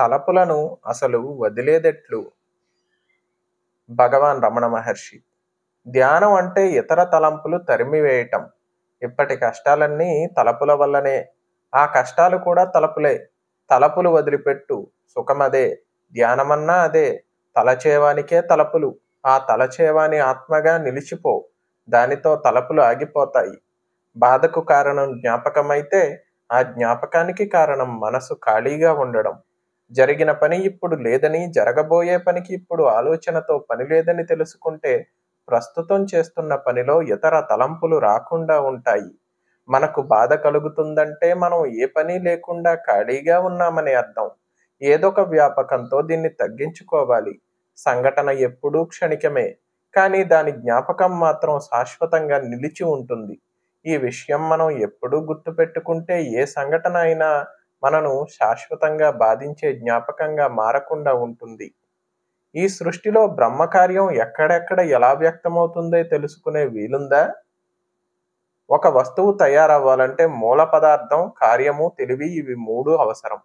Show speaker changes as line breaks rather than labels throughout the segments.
తలపులను అసలు వదిలేదట్లు భగవాన్ రమణ మహర్షి ధ్యానం అంటే ఇతర తలంపులు తరిమివేయటం ఇప్పటి కష్టాలన్నీ తలపుల వల్లనే ఆ కష్టాలు కూడా తలపులే తలపులు వదిలిపెట్టు సుఖమదే ధ్యానమన్నా అదే తలచేవానికే తలపులు ఆ తలచేవాని ఆత్మగా నిలిచిపో దానితో తలపులు ఆగిపోతాయి బాధకు కారణం జ్ఞాపకమైతే ఆ జ్ఞాపకానికి కారణం మనసు ఖాళీగా ఉండడం జరిగిన పని ఇప్పుడు లేదని జరగబోయే పనికి ఇప్పుడు ఆలోచనతో పని లేదని తెలుసుకుంటే ప్రస్తుతం చేస్తున్న పనిలో ఇతర తలంపులు రాకుండా ఉంటాయి మనకు బాధ కలుగుతుందంటే మనం ఏ పని లేకుండా ఖాళీగా ఉన్నామని అర్థం ఏదొక వ్యాపకంతో దీన్ని తగ్గించుకోవాలి సంఘటన ఎప్పుడూ క్షణికమే కానీ దాని జ్ఞాపకం మాత్రం శాశ్వతంగా నిలిచి ఉంటుంది ఈ విషయం మనం ఎప్పుడూ గుర్తుపెట్టుకుంటే ఏ సంఘటన అయినా మనను శాశ్వతంగా బాధించే జ్ఞాపకంగా మారకుండా ఉంటుంది ఈ సృష్టిలో బ్రహ్మకార్యం ఎక్కడెక్కడ ఎలా వ్యక్తమవుతుందో తెలుసుకునే వీలుందా ఒక వస్తువు తయారవ్వాలంటే మూల పదార్థం కార్యము తెలివి ఇవి మూడు అవసరం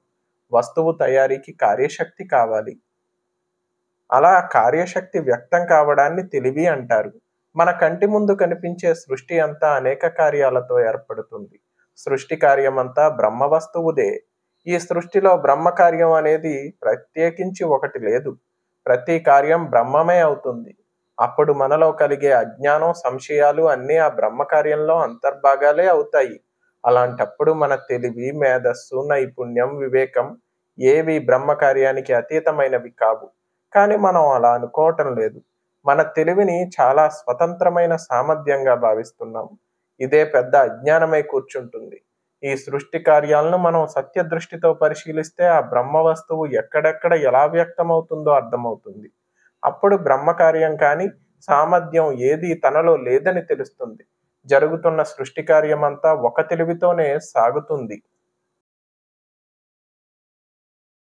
వస్తువు తయారీకి కార్యశక్తి కావాలి అలా కార్యశక్తి వ్యక్తం కావడాన్ని తెలివి అంటారు మన కంటి ముందు కనిపించే సృష్టి అంతా అనేక కార్యాలతో ఏర్పడుతుంది సృష్టి కార్యమంతా బ్రహ్మ వస్తువుదే ఈ సృష్టిలో బ్రహ్మ కార్యం అనేది ప్రత్యేకించి ఒకటి లేదు ప్రతి కార్యం బ్రహ్మమే అవుతుంది అప్పుడు మనలో కలిగే అజ్ఞానం సంశయాలు అన్నీ ఆ బ్రహ్మ కార్యంలో అంతర్భాగాలే అవుతాయి అలాంటప్పుడు మన తెలివి మేధస్సు నైపుణ్యం వివేకం ఏవి బ్రహ్మ కార్యానికి అతీతమైనవి కావు కానీ మనం అలా అనుకోవటం లేదు మన తెలివిని చాలా స్వతంత్రమైన సామర్థ్యంగా భావిస్తున్నాం ఇదే పెద్ద అజ్ఞానమై కూర్చుంటుంది ఈ సృష్టి కార్యాలను మనం సత్య దృష్టితో పరిశీలిస్తే ఆ బ్రహ్మ వస్తువు ఎక్కడెక్కడ ఎలా వ్యక్తమవుతుందో అర్థమవుతుంది అప్పుడు బ్రహ్మ కార్యం కానీ సామర్థ్యం ఏది తనలో లేదని తెలుస్తుంది జరుగుతున్న సృష్టి కార్యమంతా ఒక తెలివితోనే సాగుతుంది